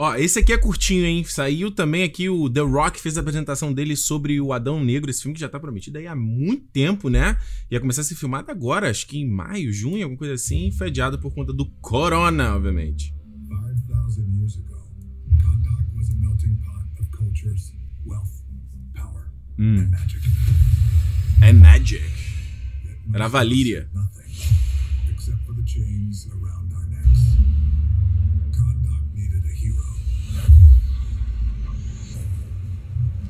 Ó, esse aqui é curtinho, hein? Saiu também aqui o The Rock fez a apresentação dele sobre o Adão Negro, esse filme que já tá prometido aí há muito tempo, né? Ia começar a ser filmado agora, acho que em maio, junho, alguma coisa assim, foi adiado por conta do corona, obviamente. 5000 years ago, was a pot of cultures, wealth, power hum. and magic. And magic. Era a Valíria. Nothing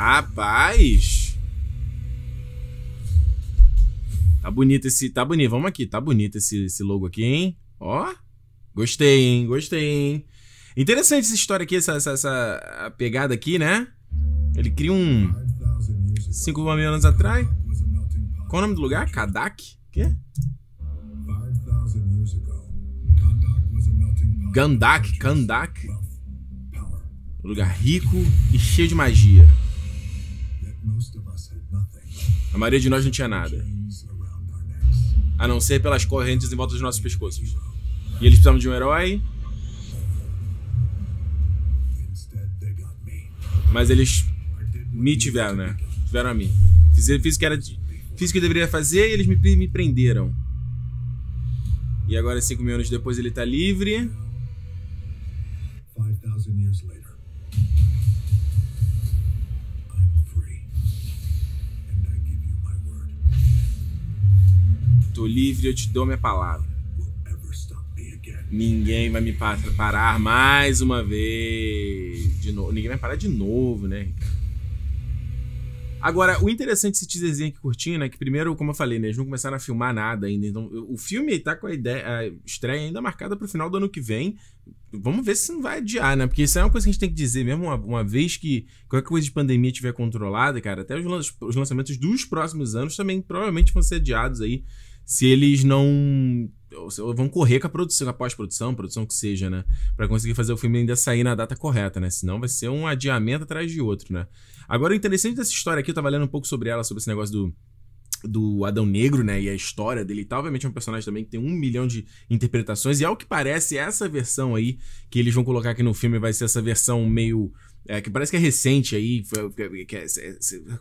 Rapaz! Tá bonito esse. Tá bonito. Vamos aqui. Tá bonito esse, esse logo aqui, hein? Ó. Gostei, hein? Gostei, hein? Interessante essa história aqui, essa, essa, essa pegada aqui, né? Ele cria um. 5 mil anos atrás. Qual o nome do lugar? Kadak? Quê? Gandak, Kandak. Um lugar rico e cheio de magia. A maioria de nós não tinha nada. A não ser pelas correntes em volta dos nossos pescoços. E eles precisavam de um herói. Mas eles me tiveram, né? Tiveram a mim. Fiz, fiz o que era fiz o que eu deveria fazer e eles me, me prenderam. E agora, 5 mil anos depois, ele está livre. 5,000 anos estou livre, eu te dou minha palavra. Ninguém vai me parar mais uma vez. De novo. Ninguém vai parar de novo, né, Agora, o interessante desse teaserzinho aqui curtindo é né, que, primeiro, como eu falei, né, eles não começaram a filmar nada ainda. Então, o filme tá com a, ideia, a estreia ainda marcada para o final do ano que vem. Vamos ver se não vai adiar, né? Porque isso é uma coisa que a gente tem que dizer mesmo. Uma, uma vez que qualquer coisa de pandemia estiver controlada, cara, até os, lan os lançamentos dos próximos anos também provavelmente vão ser adiados aí se eles não vão correr com a produção, com a pós-produção, produção que seja, né? Para conseguir fazer o filme ainda sair na data correta, né? Senão vai ser um adiamento atrás de outro, né? Agora, o interessante dessa história aqui, eu tava lendo um pouco sobre ela, sobre esse negócio do, do Adão Negro, né? E a história dele e tal. Obviamente é um personagem também que tem um milhão de interpretações. E ao que parece, essa versão aí que eles vão colocar aqui no filme vai ser essa versão meio é, que parece que é recente aí, que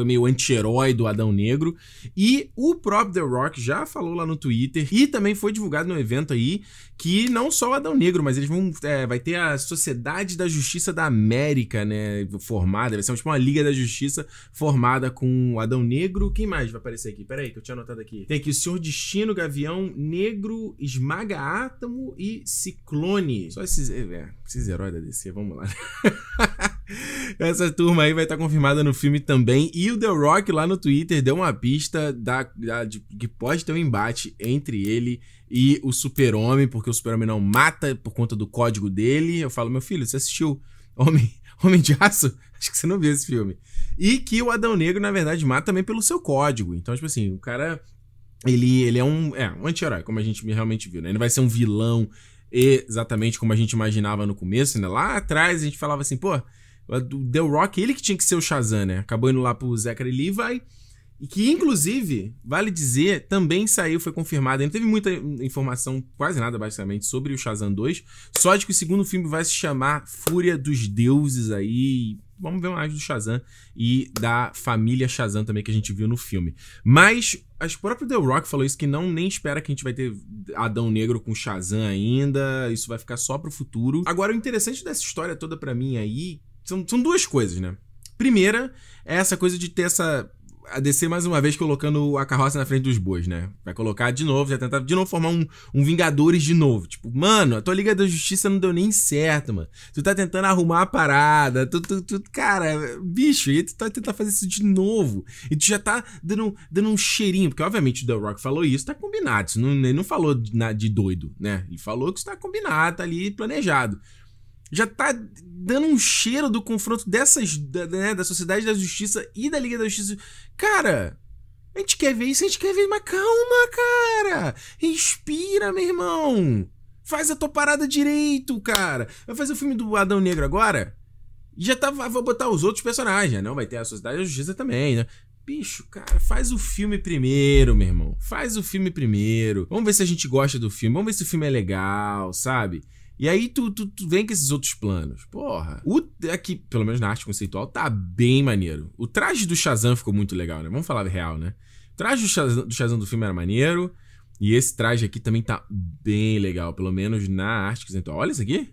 é, meio anti-herói do Adão Negro. E o próprio The Rock já falou lá no Twitter e também foi divulgado no evento aí que não só o Adão Negro, mas eles vão. É, vai ter a Sociedade da Justiça da América, né? Formada, vai ser tipo uma Liga da Justiça formada com o Adão Negro. Quem mais vai aparecer aqui? Pera aí, que eu tinha anotado aqui. Tem aqui o Senhor Destino, Gavião Negro, Esmaga Átomo e Ciclone. Só esses, é, é esses heróis da DC, vamos lá. Essa turma aí vai estar tá confirmada no filme também. E o The Rock lá no Twitter deu uma pista da, da de, que pode ter um embate entre ele e o Super-Homem, porque o Super-Homem não mata por conta do código dele. Eu falo, meu filho, você assistiu Homem, Homem de Aço? Acho que você não viu esse filme. E que o Adão Negro, na verdade, mata também pelo seu código. Então, tipo assim, o cara. Ele, ele é um, é, um anti-herói, como a gente realmente viu, né? Ele vai ser um vilão exatamente como a gente imaginava no começo, né? Lá atrás a gente falava assim, pô, do The Rock, ele que tinha que ser o Shazam, né? Acabou indo lá pro Zachary Levi. E que, inclusive, vale dizer, também saiu, foi confirmado. Não teve muita informação, quase nada, basicamente, sobre o Shazam 2. Só de que o segundo filme vai se chamar Fúria dos Deuses aí. Vamos ver mais do Shazam e da família Shazam também que a gente viu no filme. Mas o próprio The Rock falou isso que não nem espera que a gente vai ter Adão Negro com Shazam ainda. Isso vai ficar só pro futuro. Agora, o interessante dessa história toda para mim aí são, são duas coisas, né? Primeira é essa coisa de ter essa. A DC mais uma vez colocando a carroça na frente dos bois, né? Vai colocar de novo, vai tentar de novo formar um, um Vingadores de novo. Tipo, mano, a tua Liga da Justiça não deu nem certo, mano. Tu tá tentando arrumar a parada, tu, tu, tu cara, bicho, e tu tá tentando fazer isso de novo. E tu já tá dando, dando um cheirinho, porque obviamente o The Rock falou isso, tá combinado. Isso não, ele não falou de, de doido, né? Ele falou que isso tá combinado, tá ali planejado já tá dando um cheiro do confronto dessas, da, né, da Sociedade da Justiça e da Liga da Justiça. Cara, a gente quer ver isso, a gente quer ver, mas calma, cara! Respira, meu irmão! Faz a tua parada direito, cara! Vai fazer o filme do Adão Negro agora? Já tá, vou botar os outros personagens, né? não? Vai ter a Sociedade da Justiça também, né? Bicho, cara, faz o filme primeiro, meu irmão. Faz o filme primeiro. Vamos ver se a gente gosta do filme. Vamos ver se o filme é legal, sabe? E aí tu, tu, tu, vem com esses outros planos. Porra. O, aqui, é pelo menos na arte conceitual, tá bem maneiro. O traje do Shazam ficou muito legal, né? Vamos falar real, né? O traje do Shazam, do Shazam do filme era maneiro. E esse traje aqui também tá bem legal, pelo menos na arte conceitual. Olha isso aqui.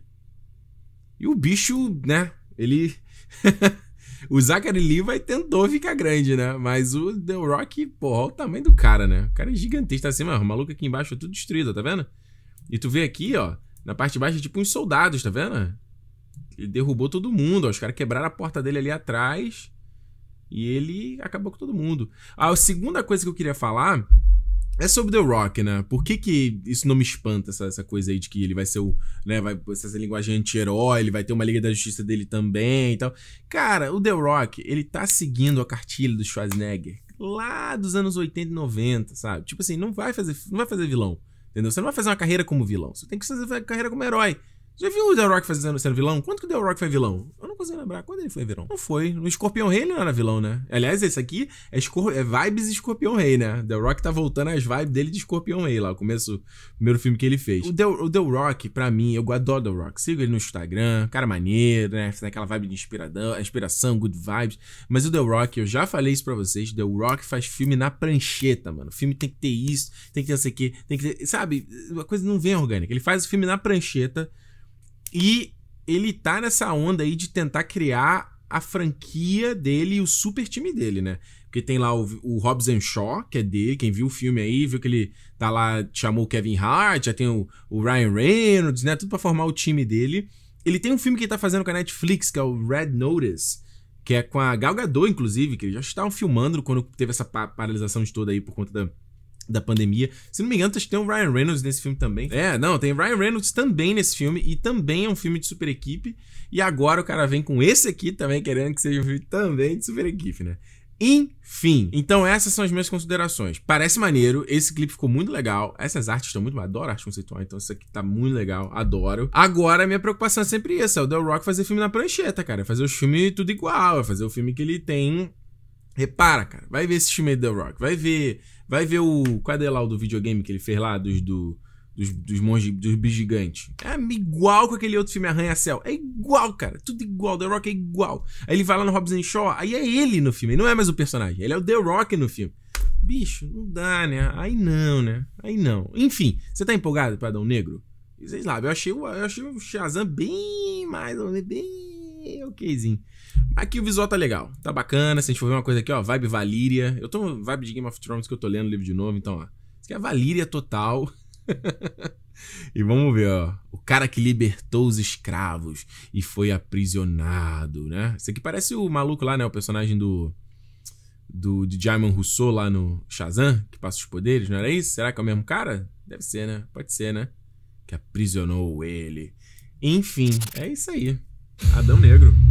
E o bicho, né? Ele. o Zachary Levi tentou ficar grande, né? Mas o The Rock, porra, olha o tamanho do cara, né? O cara é gigantesco, tá assim, mano. O maluco aqui embaixo é tudo destruído, tá vendo? E tu vê aqui, ó. Na parte de baixo é tipo uns soldados, tá vendo? Ele derrubou todo mundo. Ó. Os caras quebraram a porta dele ali atrás. E ele acabou com todo mundo. Ah, a segunda coisa que eu queria falar é sobre The Rock, né? Por que, que isso não me espanta, essa, essa coisa aí de que ele vai ser o. Né, vai ser essa linguagem anti-herói, ele vai ter uma Liga da Justiça dele também e tal. Cara, o The Rock, ele tá seguindo a cartilha do Schwarzenegger lá dos anos 80 e 90, sabe? Tipo assim, não vai fazer, não vai fazer vilão. Entendeu? Você não vai fazer uma carreira como vilão. Você tem que fazer uma carreira como herói. Já viu o The Rock fazendo sendo vilão? Quanto que o The Rock foi vilão? consigo lembrar. Quando ele foi Verão Não foi. No Escorpião Rei ele não era vilão, né? Aliás, esse aqui é, Escor é vibes Escorpião Rei, né? The Rock tá voltando às vibes dele de Escorpião Rei lá, o começo, primeiro filme que ele fez. O The, o The Rock, pra mim, eu adoro The Rock. Sigo ele no Instagram, cara maneiro, né? Tem aquela vibe de inspiradão, inspiração, good vibes. Mas o The Rock, eu já falei isso pra vocês, The Rock faz filme na prancheta, mano. O filme tem que ter isso, tem que ter isso aqui, tem que ter. Sabe? A coisa não vem orgânica. Ele faz o filme na prancheta e ele tá nessa onda aí de tentar criar a franquia dele e o super time dele, né? Porque tem lá o, o Hobbs Shaw, que é dele, quem viu o filme aí, viu que ele tá lá, chamou o Kevin Hart, já tem o, o Ryan Reynolds, né? Tudo pra formar o time dele. Ele tem um filme que ele tá fazendo com a Netflix, que é o Red Notice, que é com a Gal Gadot, inclusive, que eles já estavam filmando quando teve essa paralisação de toda aí por conta da da pandemia. Se não me engano, acho que tem o Ryan Reynolds nesse filme também. É, não, tem Ryan Reynolds também nesse filme e também é um filme de super equipe. E agora o cara vem com esse aqui também, querendo que seja um filme também de super equipe, né? Enfim, então essas são as minhas considerações. Parece maneiro, esse clipe ficou muito legal. Essas artes estão muito. Adoro arte conceitual, então isso aqui tá muito legal, adoro. Agora, minha preocupação é sempre essa: é o The Rock fazer filme na prancheta, cara. É fazer o filme tudo igual, é fazer o filme que ele tem Repara, cara. Vai ver esse filme do The Rock. Vai ver. Vai ver o. Qual é lá o do videogame que ele fez lá? Dos do. Dos, dos monges, dos gigantes. É igual com aquele outro filme Arranha-Céu. É igual, cara. Tudo igual. The Rock é igual. Aí ele vai lá no Robson Shaw. Aí é ele no filme. Ele não é mais o personagem. Ele é o The Rock no filme. Bicho, não dá, né? Aí não, né? Aí não. Enfim, você tá empolgado pra um Negro? Vocês lá, eu achei, eu achei o Shazam bem mais. Bem okzinho. Aqui o visual tá legal, tá bacana. Se a gente for ver uma coisa aqui, ó, vibe Valíria. Eu tô vibe de Game of Thrones que eu tô lendo o livro de novo, então, ó. Isso aqui é Valíria total. e vamos ver, ó. O cara que libertou os escravos e foi aprisionado, né? Isso aqui parece o maluco lá, né? O personagem do. Do Diamond Rousseau lá no Shazam, que passa os poderes, não era isso? Será que é o mesmo cara? Deve ser, né? Pode ser, né? Que aprisionou ele. Enfim, é isso aí. Adão Negro.